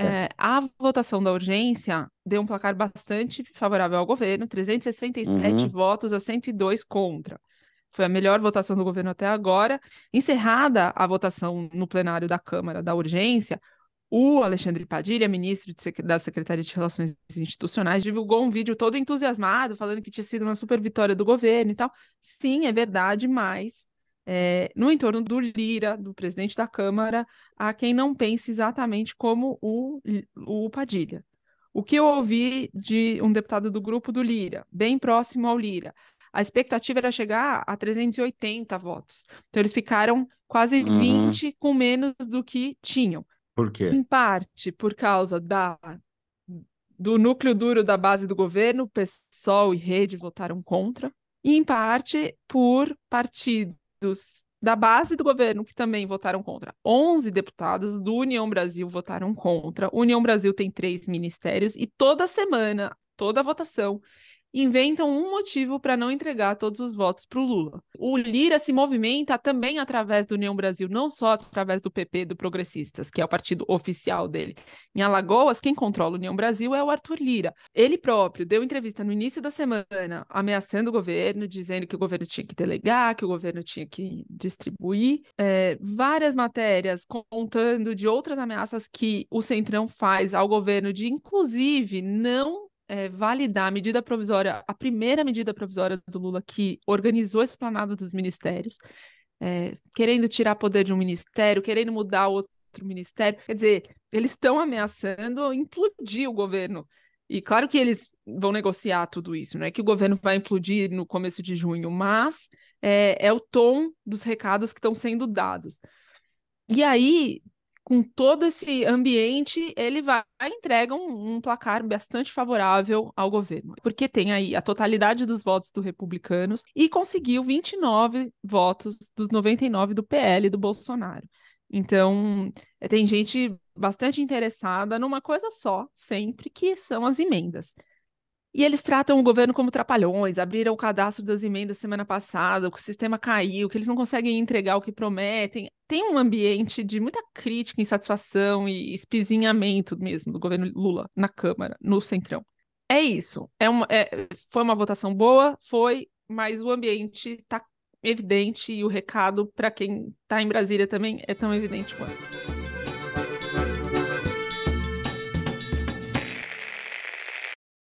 É. é, a votação da urgência deu um placar bastante favorável ao governo, 367 uhum. votos a 102 contra. Foi a melhor votação do governo até agora. Encerrada a votação no plenário da Câmara da urgência, o Alexandre Padilha, ministro de, da Secretaria de Relações Institucionais, divulgou um vídeo todo entusiasmado, falando que tinha sido uma super vitória do governo e tal. Sim, é verdade, mas é, no entorno do Lira, do presidente da Câmara, a quem não pense exatamente como o, o Padilha. O que eu ouvi de um deputado do grupo do Lira, bem próximo ao Lira, a expectativa era chegar a 380 votos. Então, eles ficaram quase uhum. 20 com menos do que tinham. Por quê? Em parte por causa da, do núcleo duro da base do governo, PSOL e Rede votaram contra. E em parte por partidos dos, da base do governo que também votaram contra. 11 deputados do União Brasil votaram contra. União Brasil tem três ministérios e toda semana, toda votação, inventam um motivo para não entregar todos os votos para o Lula. O Lira se movimenta também através do União Brasil, não só através do PP, do Progressistas, que é o partido oficial dele. Em Alagoas, quem controla o União Brasil é o Arthur Lira. Ele próprio deu entrevista no início da semana, ameaçando o governo, dizendo que o governo tinha que delegar, que o governo tinha que distribuir. É, várias matérias contando de outras ameaças que o Centrão faz ao governo de, inclusive, não é, validar a medida provisória, a primeira medida provisória do Lula que organizou a esplanada dos ministérios, é, querendo tirar poder de um ministério, querendo mudar outro ministério. Quer dizer, eles estão ameaçando implodir o governo. E claro que eles vão negociar tudo isso, não é que o governo vai implodir no começo de junho, mas é, é o tom dos recados que estão sendo dados. E aí, com todo esse ambiente, ele vai entrega um, um, placar bastante favorável ao governo, porque tem aí a totalidade dos votos dos republicanos e conseguiu 29 votos dos 99 do PL do Bolsonaro. Então, eh, tem gente bastante interessada numa coisa só, sempre, que são as emendas. E eles tratam o governo como trapalhões, abriram o cadastro das emendas semana passada, o sistema caiu, que eles não conseguem entregar o que prometem. Tem um ambiente de muita crítica, insatisfação e espizinhamento mesmo do governo Lula na Câmara, no Centrão. É isso. É uma, é, foi uma votação boa, foi, mas o ambiente está evidente e o recado para quem está em Brasília também é tão evidente quanto.